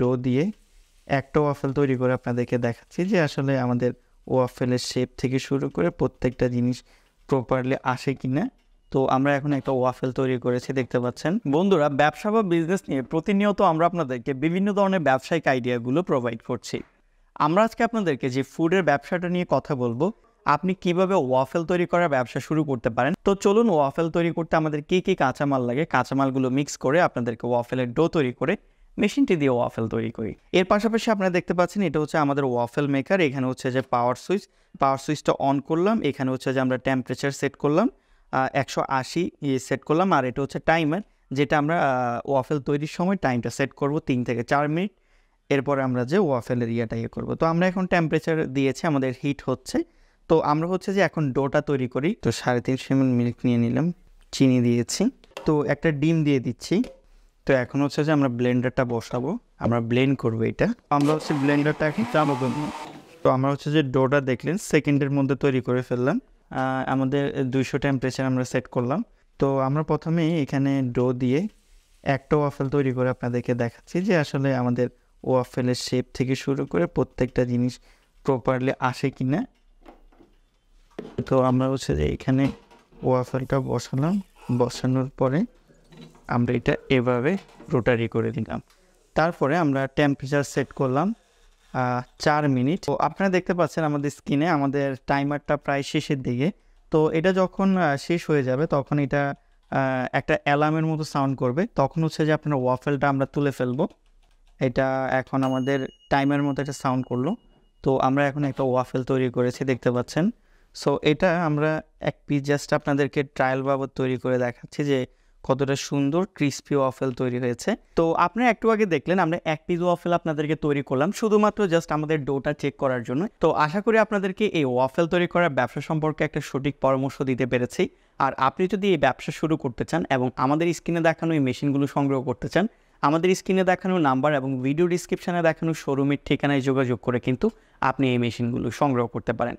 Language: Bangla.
ডো দিয়ে একটা ওয়াফেল তৈরি করে আপনাদেরকে দেখাচ্ছি যে আসলে আমাদের ওয়াফেলের শেপ থেকে শুরু করে প্রত্যেকটা জিনিস প্রপারলি আসে কি না তো আমরা এখন একটা ওয়াফেল তৈরি করেছি দেখতে পাচ্ছেন বন্ধুরা ব্যবসা বা বিজনেস নিয়ে প্রতিনিয়ত আমরা আপনাদেরকে বিভিন্ন ধরনের ব্যবসায়িক আইডিয়াগুলো প্রোভাইড করছি আমরা আজকে আপনাদেরকে যে ফুডের ব্যবসাটা নিয়ে কথা বলবো আপনি কিভাবে ওয়াফেল তৈরি করার ব্যবসা শুরু করতে পারেন তো চলুন ওয়াফেল তৈরি করতে আমাদের কী কী কাঁচামাল লাগে কাঁচামালগুলো মিক্স করে আপনাদেরকে ওয়াফেলের ডো তৈরি করে মেশিনটি দিয়ে ওয়াফেল তৈরি করি এর পাশাপাশি আপনারা দেখতে পাচ্ছেন এটা হচ্ছে আমাদের ওয়াফেল মেকার এখানে হচ্ছে যে পাওয়ার সুইচ পাওয়ার সুইচটা অন করলাম এখানে হচ্ছে যে আমরা টেম্পারেচার সেট করলাম একশো আশি সেট ইয়ে করলাম আর এটা হচ্ছে টাইমার যেটা আমরা ওয়াফেল তৈরির সময় টাইমটা সেট করব তিন থেকে চার মিনিট এরপরে আমরা যে ওয়াফেলের ইয়েটা ইয়ে করবো তো আমরা এখন টেম্পারেচার দিয়েছি আমাদের হিট হচ্ছে তো আমরা হচ্ছে যে এখন ডোটা তৈরি করি তো সাড়ে তিনশো মিল্ক নিয়ে নিলাম চিনি দিয়েছি তো একটা ডিম দিয়ে দিচ্ছি তো এখন হচ্ছে যে আমরা ব্লেন্ডারটা বসাবো আমরা ব্লেন্ড করবো এটা আমরা হচ্ছে ব্লেন্ডারটা এখন চাবো তো আমরা হচ্ছে যে ডোটা দেখলেন সেকেন্ডের মধ্যে তৈরি করে ফেললাম আমাদের দুইশো টেম্পারেচার আমরা সেট করলাম তো আমরা প্রথমে এখানে ডো দিয়ে একটা ওয়াফেল তৈরি করে আপনাদেরকে দেখাচ্ছি যে আসলে আমাদের ওয়াফেলের শেপ থেকে শুরু করে প্রত্যেকটা জিনিস প্রপারলি আসে কি না তো আমরা হচ্ছে যে এখানে ওয়াফেলটা বসালাম বসানোর পরে আমরা এটা এভাবে রোটারি করে দিলাম তারপরে আমরা টেম্পারেচার সেট করলাম চার মিনিট তো আপনারা দেখতে পাচ্ছেন আমাদের স্ক্রিনে আমাদের টাইমারটা প্রায় শেষের দিকে তো এটা যখন শেষ হয়ে যাবে তখন এটা একটা অ্যালার্মের মতো সাউন্ড করবে তখন হচ্ছে যে আপনার ওয়াফেলটা আমরা তুলে ফেলবো এটা এখন আমাদের টাইমের মতো একটা সাউন্ড করলো তো আমরা এখন একটা ওয়াফেল তৈরি করেছি দেখতে পাচ্ছেন সো এটা আমরা এক পিস জাস্ট আপনাদেরকে ট্রায়াল বাবদ তৈরি করে দেখাচ্ছি যে কতটা সুন্দর ক্রিস্পি ওয়াফেল তৈরি হয়েছে তো আপনারা একটু আগে দেখলেন আমরা এক পিস ওয়াফেল আপনাদেরকে তৈরি করলাম শুধুমাত্র জাস্ট আমাদের ডোটা চেক করার জন্য তো আশা করি আপনাদেরকে এই ওয়াফেল তৈরি করার ব্যবসা সম্পর্কে একটা সঠিক পরামর্শ দিতে পেরেছি আর আপনি যদি এই ব্যবসা শুরু করতে চান এবং আমাদের স্ক্রিনে দেখানো এই মেশিনগুলো সংগ্রহ করতে চান আমাদের স্ক্রিনে দেখানো নাম্বার এবং ভিডিও ডিসক্রিপশানে দেখানো শোরুমের ঠিকানায় যোগাযোগ করে কিন্তু আপনি এই মেশিনগুলো সংগ্রহ করতে পারেন